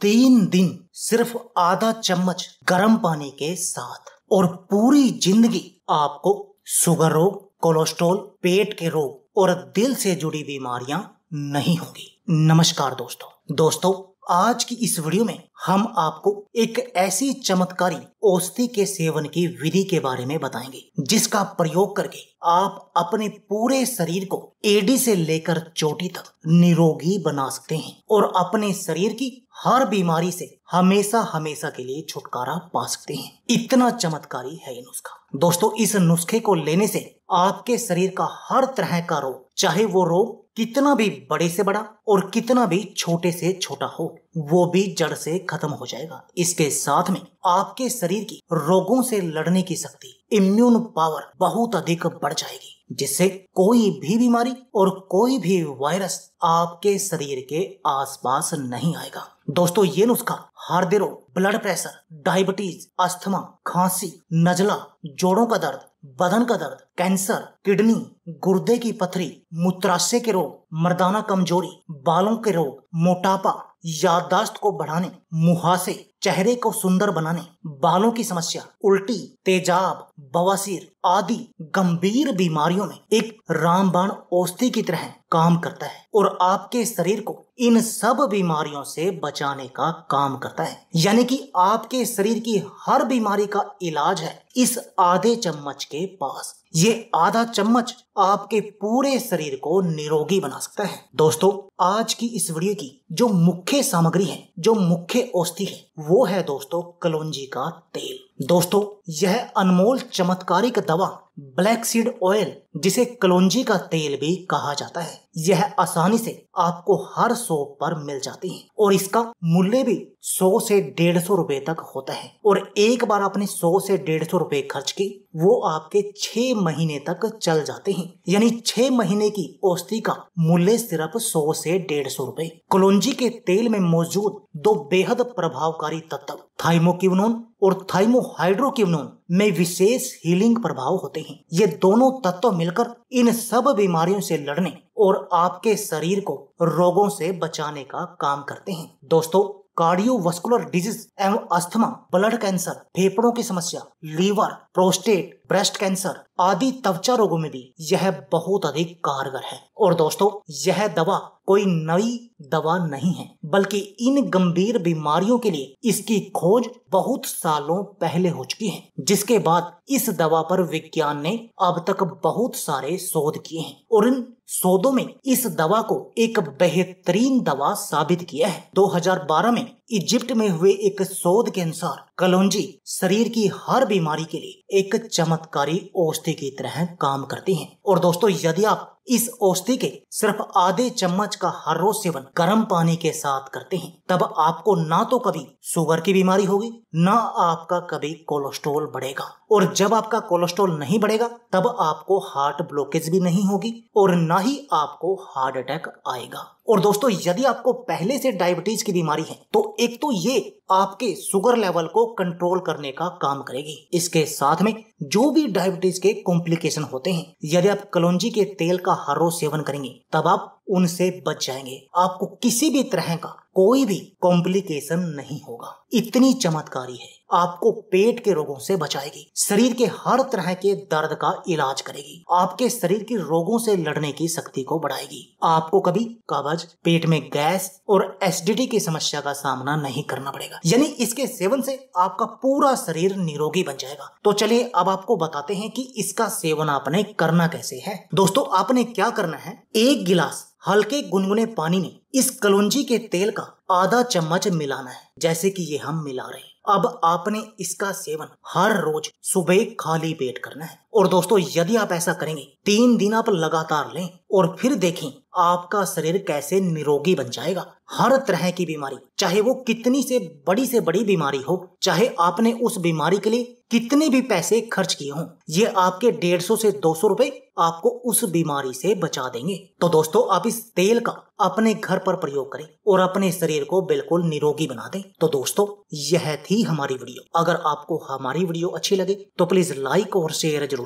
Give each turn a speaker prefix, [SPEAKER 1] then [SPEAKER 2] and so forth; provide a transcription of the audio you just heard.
[SPEAKER 1] तीन दिन सिर्फ आधा चम्मच गर्म पानी के साथ और पूरी जिंदगी आपको शुगर रोग कोलेस्ट्रॉल पेट के रोग और दिल से जुड़ी बीमारियां नहीं होंगी नमस्कार दोस्तों दोस्तों आज की इस वीडियो में हम आपको एक ऐसी चमत्कारी औषधि के सेवन की विधि के बारे में बताएंगे जिसका प्रयोग करके आप अपने पूरे शरीर को एडी से लेकर चोटी तक निरोगी बना सकते हैं और अपने शरीर की हर बीमारी से हमेशा हमेशा के लिए छुटकारा पा सकते हैं इतना चमत्कारी है ये नुस्खा दोस्तों इस नुस्खे को लेने से आपके शरीर का हर तरह का रोग चाहे वो रोग कितना भी बड़े से बड़ा और कितना भी छोटे से छोटा हो वो भी जड़ से खत्म हो जाएगा इसके साथ में आपके शरीर की रोगों से लड़ने की शक्ति इम्यून पावर बहुत अधिक बढ़ जाएगी जिससे कोई भी बीमारी और कोई भी वायरस आपके शरीर के आसपास नहीं आएगा दोस्तों ये नुस्खा हृदय रोग ब्लड प्रेशर डायबिटीज अस्थमा खांसी नजला जोड़ों का दर्द बदन का दर्द कैंसर किडनी गुर्दे की पथरी मूत्राशय के रोग मर्दाना कमजोरी बालों के रोग मोटापा याददाश्त को बढ़ाने मुहासे चेहरे को सुंदर बनाने बालों की समस्या उल्टी तेजाब बवासीर आदि गंभीर बीमारियों में एक रामबाण औषधि की तरह काम करता है और आपके शरीर को इन सब बीमारियों से बचाने का काम करता है यानी कि आपके शरीर की हर बीमारी का इलाज है इस आधे चम्मच के पास ये आधा चम्मच आपके पूरे शरीर को निरोगी बना सकता है दोस्तों आज की इस वीडियो की जो मुख्य सामग्री है जो मुख्य औषधि है वो है दोस्तों कलौंजी का तेल दोस्तों यह अनमोल चमत्कारिक दवा ब्लैक सीड ऑयल जिसे कलौजी का तेल भी कहा जाता है यह आसानी से आपको हर सोप पर मिल जाती है और इसका मूल्य भी 100 से डेढ़ सौ रूपए तक होता है और एक बार आपने 100 से डेढ़ सौ रूपए खर्च की वो आपके छह महीने तक चल जाते हैं यानी छह महीने की औषधि का मूल्य सिर्फ 100 से डेढ़ सौ रूपए कलौजी के तेल में मौजूद दो बेहद प्रभावकारी तत्व थाइमोक्यूनोन और थाइमोहाइड्रोक्यूनोन में विशेष हीलिंग प्रभाव होते हैं ये दोनों तत्व मिलकर इन सब बीमारियों से लड़ने और आपके शरीर को रोगों से बचाने का काम करते हैं दोस्तों कार्डियोवास्कुलर डिजीज एवं अस्थमा ब्लड कैंसर फेफड़ों की समस्या लीवर प्रोस्टेट ब्रेस्ट कैंसर आदि त्वचा रोगों में भी यह बहुत अधिक कारगर है और दोस्तों यह दवा कोई नई दवा नहीं है बल्कि इन गंभीर बीमारियों के लिए इसकी खोज बहुत सालों पहले हो चुकी है जिसके बाद इस दवा पर विज्ञान ने अब तक बहुत सारे शोध किए हैं और इन सौदों में इस दवा को एक बेहतरीन दवा साबित किया है 2012 में इजिप्ट में हुए एक शोध के अनुसार कलौजी शरीर की हर बीमारी के लिए एक चमत्कारी औषधि की तरह काम करती हैं और दोस्तों यदि आप इस औषधि के सिर्फ आधे चम्मच का हर रोज सेवन गर्म पानी के साथ करते हैं तब आपको ना तो कभी शुगर की बीमारी होगी ना आपका कभी कोलेस्ट्रोल बढ़ेगा और जब आपका कोलेस्ट्रोल नहीं बढ़ेगा तब आपको हार्ट ब्लॉकेज भी नहीं होगी और ना ही आपको हार्ट अटैक आएगा और दोस्तों यदि आपको पहले से डायबिटीज की बीमारी है तो एक तो ये आपके शुगर लेवल को कंट्रोल करने का काम करेगी इसके साथ में जो भी डायबिटीज के कॉम्प्लिकेशन होते हैं यदि आप कलौजी के तेल का हर रोज सेवन करेंगे तब आप उनसे बच जाएंगे आपको किसी भी तरह का कोई भी कॉम्प्लिकेशन नहीं होगा इतनी चमत्कारी है आपको पेट के रोगों से बचाएगी शरीर के हर तरह के दर्द का इलाज करेगी आपके शरीर की रोगों से लड़ने की शक्ति को बढ़ाएगी आपको कभी कब्ज पेट में गैस और एसिडिटी की समस्या का सामना नहीं करना पड़ेगा यानी इसके सेवन से आपका पूरा शरीर निरोगी बन जाएगा तो चलिए अब आपको बताते हैं कि इसका सेवन आपने करना कैसे है दोस्तों आपने क्या करना है एक गिलास हल्के गुनगुने पानी में इस कलौंजी के तेल का आधा चम्मच मिलाना है जैसे कि ये हम मिला रहे हैं अब आपने इसका सेवन हर रोज सुबह खाली पेट करना है और दोस्तों यदि आप ऐसा करेंगे तीन दिन आप लगातार लें और फिर देखें आपका शरीर कैसे निरोगी बन जाएगा हर तरह की बीमारी चाहे वो कितनी से बड़ी से बड़ी बीमारी हो चाहे आपने उस बीमारी के लिए कितने भी पैसे खर्च किए हों ये आपके डेढ़ सौ से दो सौ रूपए आपको उस बीमारी से बचा देंगे तो दोस्तों आप इस तेल का अपने घर पर प्रयोग करें और अपने शरीर को बिल्कुल निरोगी बना दें तो दोस्तों यह थी हमारी वीडियो अगर आपको हमारी वीडियो अच्छी लगे तो प्लीज लाइक और शेयर जरूर